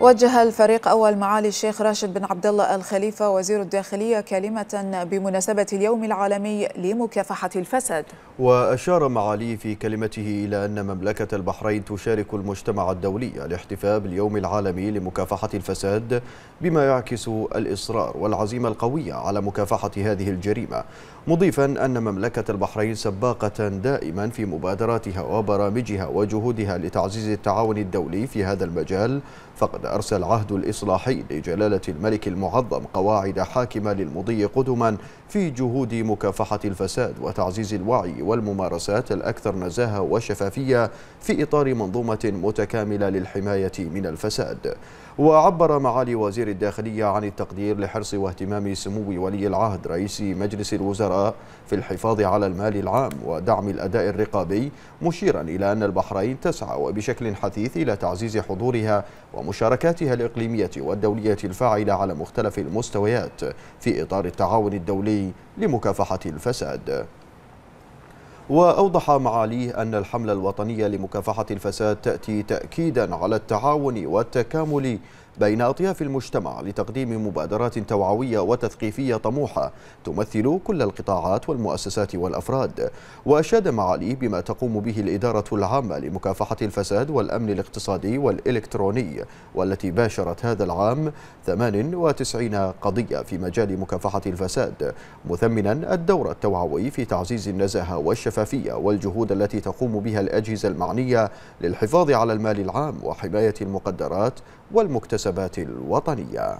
وجه الفريق أول معالي الشيخ راشد بن عبد الله الخليفة وزير الداخلية كلمة بمناسبة اليوم العالمي لمكافحة الفساد وأشار معاليه في كلمته إلى أن مملكة البحرين تشارك المجتمع الدولي الاحتفاء باليوم العالمي لمكافحة الفساد بما يعكس الإصرار والعزيمة القوية على مكافحة هذه الجريمة مضيفا أن مملكة البحرين سباقة دائما في مبادراتها وبرامجها وجهودها لتعزيز التعاون الدولي في هذا المجال فقد أرسى العهد الإصلاحي لجلالة الملك المعظم قواعد حاكمة للمضي قدما في جهود مكافحة الفساد وتعزيز الوعي والممارسات الأكثر نزاهة وشفافية في إطار منظومة متكاملة للحماية من الفساد وعبر معالي وزير الداخلية عن التقدير لحرص واهتمام سمو ولي العهد رئيس مجلس الوزراء في الحفاظ على المال العام ودعم الأداء الرقابي مشيرا إلى أن البحرين تسعى وبشكل حثيث إلى تعزيز حضورها ومشاركاتها الإقليمية والدولية الفاعلة على مختلف المستويات في إطار التعاون الدولي لمكافحة الفساد وأوضح معاليه أن الحملة الوطنية لمكافحة الفساد تأتي تأكيدا على التعاون والتكامل بين أطياف المجتمع لتقديم مبادرات توعوية وتثقيفية طموحة تمثل كل القطاعات والمؤسسات والأفراد وأشاد معالي بما تقوم به الإدارة العامة لمكافحة الفساد والأمن الاقتصادي والإلكتروني والتي باشرت هذا العام 98 قضية في مجال مكافحة الفساد مثمنا الدور التوعوي في تعزيز النزاهة والشفافية والجهود التي تقوم بها الأجهزة المعنية للحفاظ على المال العام وحماية المقدرات والمكتسبات الوطنية